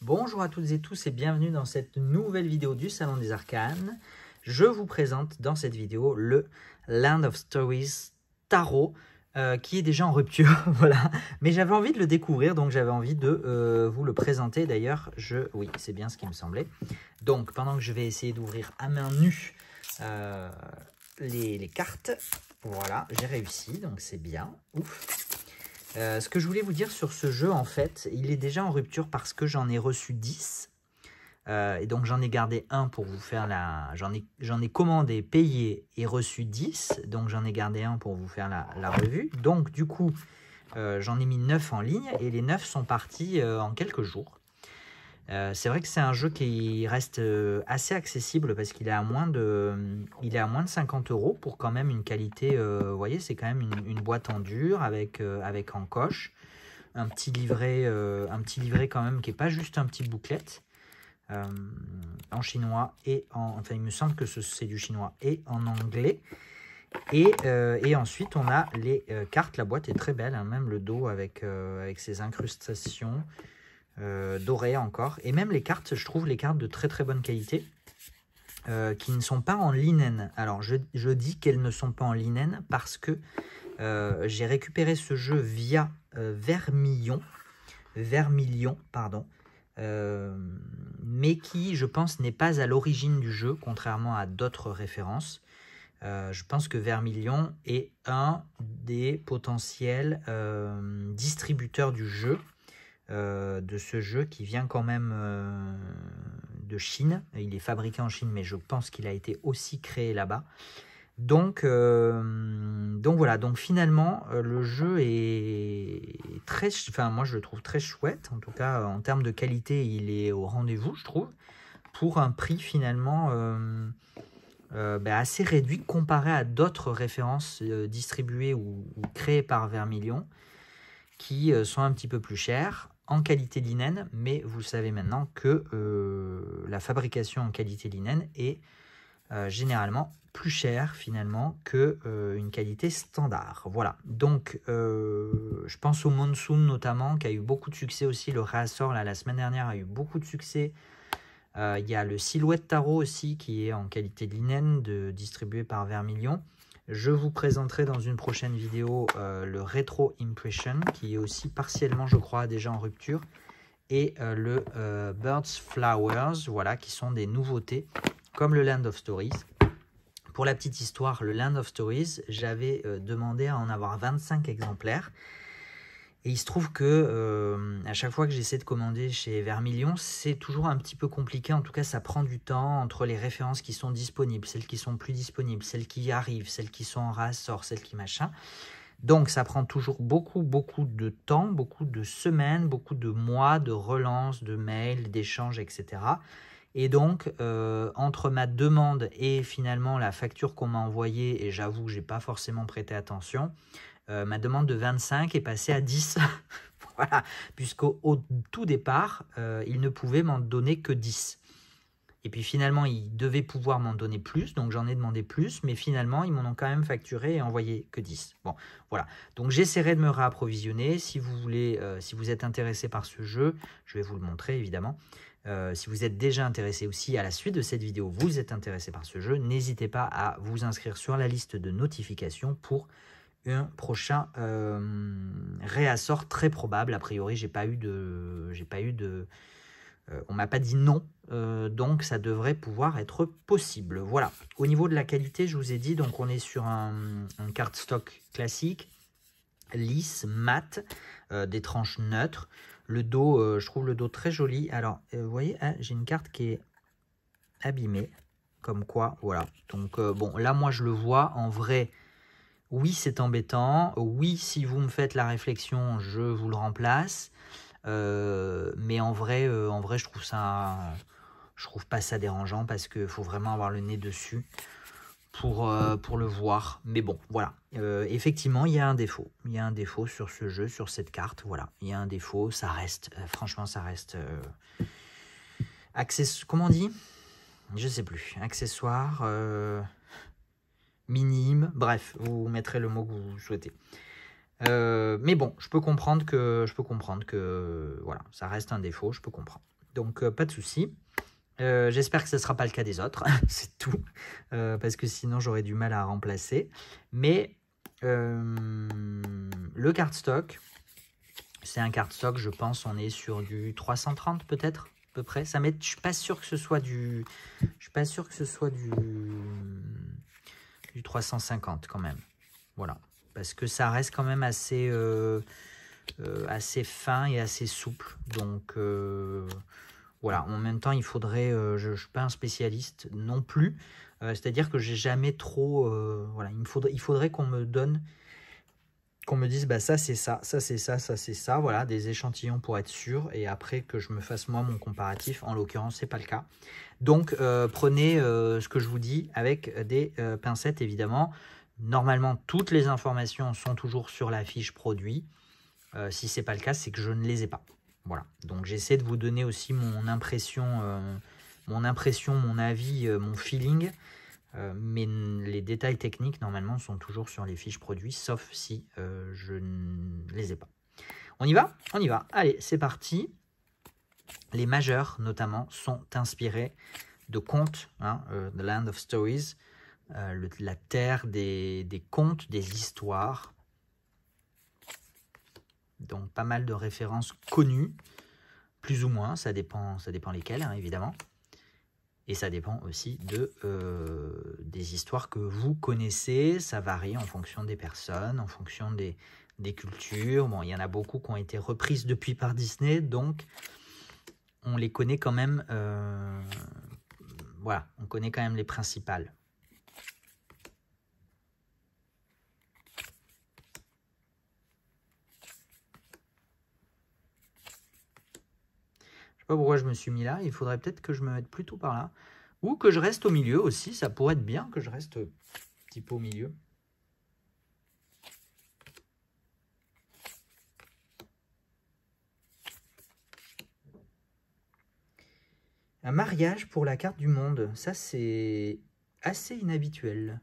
Bonjour à toutes et tous et bienvenue dans cette nouvelle vidéo du Salon des Arcanes. Je vous présente dans cette vidéo le Land of Stories Tarot euh, qui est déjà en rupture, voilà. Mais j'avais envie de le découvrir, donc j'avais envie de euh, vous le présenter. D'ailleurs, je... Oui, c'est bien ce qui me semblait. Donc, pendant que je vais essayer d'ouvrir à main nue euh, les, les cartes, voilà, j'ai réussi, donc c'est bien. Ouf euh, ce que je voulais vous dire sur ce jeu, en fait, il est déjà en rupture parce que j'en ai reçu 10. Euh, et donc j'en ai gardé un pour vous faire la... J'en ai, commandé, payé et reçu 10. Donc j'en ai gardé un pour vous faire la, revue. Donc du coup, euh, j'en ai mis 9 en ligne et les 9 sont partis en quelques jours. Euh, c'est vrai que c'est un jeu qui reste euh, assez accessible parce qu'il est à moins de, il est à moins de 50 euros pour quand même une qualité. Euh, vous voyez, c'est quand même une, boîte en dur avec avec encoche, un petit livret, un petit livret quand même qui est pas juste un petit bouclette en chinois et en, enfin il me semble que c'est du chinois et en anglais. Et, ensuite, on a les cartes. La boîte est très belle, hein, même le dos avec, avec ses incrustations. Euh, doré encore. Et même les cartes, je trouve les cartes de très très bonne qualité. Euh, qui ne sont pas en linen. Alors je, dis qu'elles ne sont pas en linen parce que euh, j'ai récupéré ce jeu via Vermillon, Vermillion, pardon, mais qui je pense n'est pas à l'origine du jeu, contrairement à d'autres références. je pense que Vermillion est un des potentiels distributeurs du jeu euh, de ce jeu qui vient quand même euh, de Chine. Il est fabriqué en Chine, mais je pense qu'il a été aussi créé là-bas. Donc, euh, donc voilà, donc finalement, le jeu est très... Enfin, moi, je le trouve très chouette. En tout cas, en termes de qualité, il est au rendez-vous, je trouve, pour un prix finalement... Bah, assez réduit comparé à d'autres références distribuées ou, créées par Vermilion qui sont un petit peu plus chères en qualité linen, mais vous savez maintenant que euh, la fabrication en qualité linen est euh, généralement plus chère finalement que euh, une qualité standard. Voilà. Donc, je pense au Monsoon notamment, qui a eu beaucoup de succès aussi. Le réassort là la semaine dernière a eu beaucoup de succès. Il y a le Silhouette Tarot aussi qui est en qualité linen, de, distribué par Vermilion. Je vous présenterai dans une prochaine vidéo euh, le Retro Impression, qui est aussi partiellement, je crois, déjà en rupture, et euh, le euh, Birds Flowers, voilà, qui sont des nouveautés, comme le Land of Stories. Pour la petite histoire, le Land of Stories, j'avais demandé à en avoir 25 exemplaires. Et il se trouve que euh, à chaque fois que j'essaie de commander chez Vermilion, c'est toujours un petit peu compliqué. En tout cas, ça prend du temps entre les références qui sont disponibles, celles qui sont plus disponibles, celles qui arrivent, celles qui sont en rassort, celles qui machin. Donc, ça prend toujours beaucoup, beaucoup de temps, beaucoup de semaines, beaucoup de mois de relance, de mails, d'échanges, etc. Et donc, euh, entre ma demande et finalement la facture qu'on m'a envoyée, et j'avoue que j'ai pas forcément prêté attention, euh, ma demande de 25 est passée à 10. voilà, puisqu'au tout départ, ils euh, il ne pouvait m'en donner que 10. Et puis finalement, il devait pouvoir m'en donner plus, donc j'en ai demandé plus, mais finalement, ils m'en ont quand même facturé et envoyé que 10. Bon, voilà. Donc j'essaierai de me réapprovisionner. Si vous voulez, euh, si vous êtes intéressé par ce jeu, je vais vous le montrer évidemment. si vous êtes déjà intéressé aussi à la suite de cette vidéo, vous êtes intéressé par ce jeu, n'hésitez pas à vous inscrire sur la liste de notifications pour un prochain euh, réassort très probable. A priori, j'ai pas eu de, j'ai pas eu de, euh, on m'a pas dit non, euh, donc ça devrait pouvoir être possible. Voilà. Au niveau de la qualité, je vous ai dit, donc on est sur un, un stock classique, lisse, mat, des tranches neutres. Le dos, je trouve le dos très joli. Alors, vous voyez, hein, j'ai une carte qui est abîmée, comme quoi, voilà. Donc bon, là moi je le vois en vrai oui, c'est embêtant, oui, si vous me faites la réflexion, je vous le remplace. Euh, mais en vrai, euh, en vrai, je trouve ça, je trouve pas ça dérangeant parce qu'il faut vraiment avoir le nez dessus pour, euh, pour le voir. Mais bon, voilà. effectivement, il y a un défaut. Il y a un défaut sur ce jeu, sur cette carte. Voilà, il y a un défaut. Ça reste, franchement, ça reste access. Comment on dit Je sais plus. Accessoire. Minime, bref, vous mettrez le mot que vous souhaitez. Euh, mais bon, je peux comprendre que je peux comprendre que voilà, ça reste un défaut, je peux comprendre. Donc euh, pas de souci. Euh, j'espère que ce ne sera pas le cas des autres, c'est tout, parce que sinon j'aurais du mal à remplacer. Mais le cardstock, c'est un cardstock, je pense, on est sur du 330 peut-être, à peu près. Ça je suis pas sûr que ce soit du, je suis pas sûr que ce soit du 350 quand même. Voilà. Parce que ça reste quand même assez, euh, euh, assez fin et assez souple. Donc euh, voilà, en même temps, il faudrait... je suis pas un spécialiste non plus. C'est-à-dire que j'ai jamais trop... voilà, il, me faudrait, il faudrait qu'on me donne qu'on me dise bah ça c'est ça, ça c'est ça, ça c'est ça, voilà, des échantillons pour être sûr, et après que je me fasse moi mon comparatif, en l'occurrence c'est pas le cas. Donc euh, prenez euh, ce que je vous dis avec des euh, pincettes évidemment. Normalement toutes les informations sont toujours sur la fiche produit. si c'est pas le cas, c'est que je ne les ai pas. Voilà, donc j'essaie de vous donner aussi mon impression, mon impression, mon avis, mon feeling euh, mais les détails techniques, normalement, sont toujours sur les fiches produits, sauf si euh, je ne les ai pas. On y va On y va. Allez, c'est parti. Les majeurs, notamment, sont inspirés de contes, hein, euh, The Land of Stories, la terre des, contes, des histoires. Donc, pas mal de références connues, plus ou moins, ça dépend, ça dépend lesquelles, hein, évidemment. Et ça dépend aussi de, euh, des histoires que vous connaissez. Ça varie en fonction des personnes, en fonction des, cultures. Bon, il y en a beaucoup qui ont été reprises depuis par Disney, donc on les connaît quand même. Euh, voilà, on connaît quand même les principales. Oh, pourquoi je me suis mis là. Il faudrait peut-être que je me mette plutôt par là. Ou que je reste au milieu aussi. Ça pourrait être bien que je reste un petit peu au milieu. Un mariage pour la carte du monde. Ça, c'est assez inhabituel.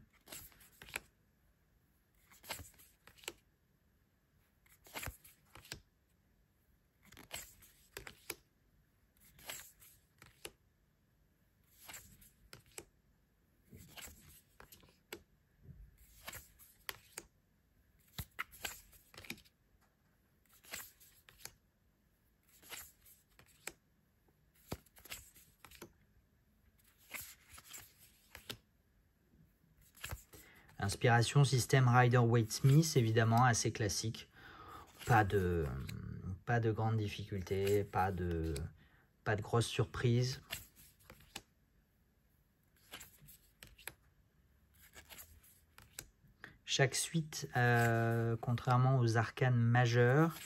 Inspiration, système Rider-Waite-Smith, évidemment, assez classique. Pas de, pas de grandes difficultés, pas de, pas de grosses surprises. Chaque suite, euh, contrairement aux arcanes majeurs,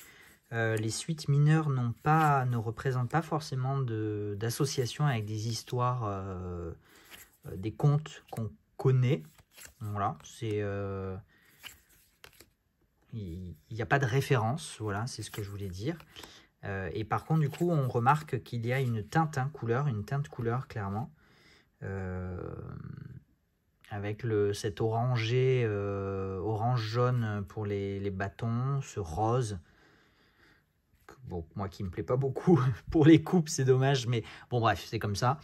euh, les suites mineures pas, ne représentent pas forcément d'association avec des histoires, euh, des contes qu'on connaît. Voilà, c'est... Euh, il n'y a pas de référence, voilà, c'est ce que je voulais dire. Euh, et par contre, du coup, on remarque qu'il y a une teinte hein, couleur, une teinte couleur, clairement. Euh, avec le, cet orangé, orange-jaune pour les, les, bâtons, ce rose bon, moi qui me plaît pas beaucoup pour les coupes, c'est dommage, mais bon bref, c'est comme ça.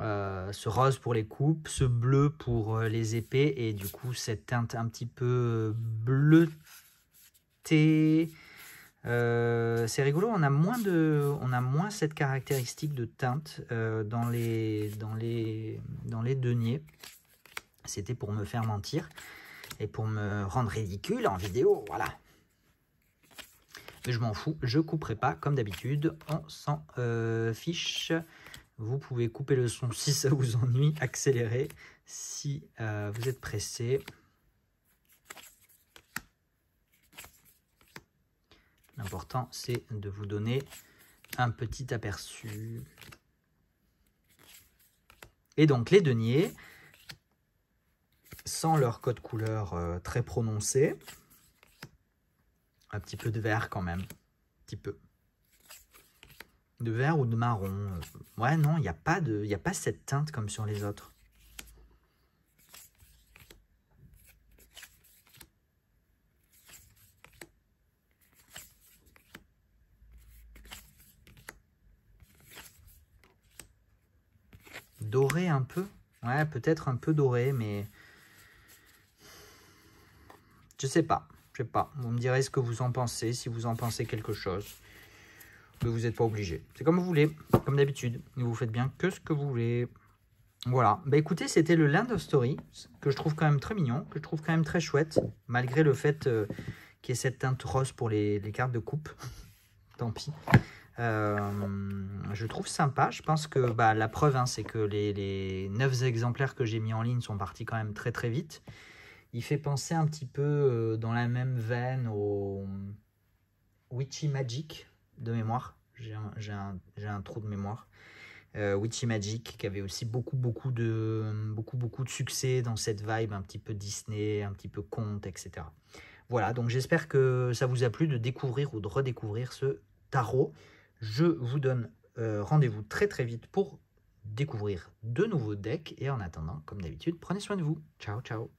Euh, ce rose pour les coupes, ce bleu pour euh, les épées et du coup cette teinte un petit peu euh, bleutée. c'est rigolo, on a moins de, on a moins cette caractéristique de teinte dans les, dans les, deniers. C'était pour me faire mentir et pour me rendre ridicule en vidéo, voilà. Mais je m'en fous, je couperai pas comme d'habitude, on s'en fiche vous pouvez couper le son si ça vous ennuie, accélérer si euh, vous êtes pressé. L'important, c'est de vous donner un petit aperçu. Et donc, les deniers, sans leur code couleur euh, très prononcé, un petit peu de vert quand même, un petit peu de vert ou de marron. Ouais, non, il n'y a, pas de, a pas cette teinte comme sur les autres. Doré un peu Ouais, peut-être un peu doré, mais... Je sais pas, je sais pas. Vous me direz ce que vous en pensez, si vous en pensez quelque chose mais vous n'êtes pas obligé. C'est comme vous voulez, comme d'habitude. Vous faites bien que ce que vous voulez. Voilà. Bah écoutez, c'était le Land of Story, que je trouve quand même très mignon, que je trouve quand même très chouette, malgré le fait euh, qu'il y ait cette teinte rose pour les, cartes de coupe. Tant pis. Euh, je trouve sympa. Je pense que bah, la preuve, hein, c'est que les, les 9 exemplaires que j'ai mis en ligne sont partis quand même très très vite. Il fait penser un petit peu euh, dans la même veine au Witchy Magic, de mémoire. J'ai un, trou de mémoire. Euh, Witchy Magic, qui avait aussi beaucoup, beaucoup de, beaucoup, beaucoup de succès dans cette vibe un petit peu Disney, un petit peu conte, etc. Voilà, donc j'espère que ça vous a plu de découvrir ou de redécouvrir ce tarot. Je vous donne euh, rendez-vous très, très vite pour découvrir de nouveaux decks. Et en attendant, comme d'habitude, prenez soin de vous. Ciao, ciao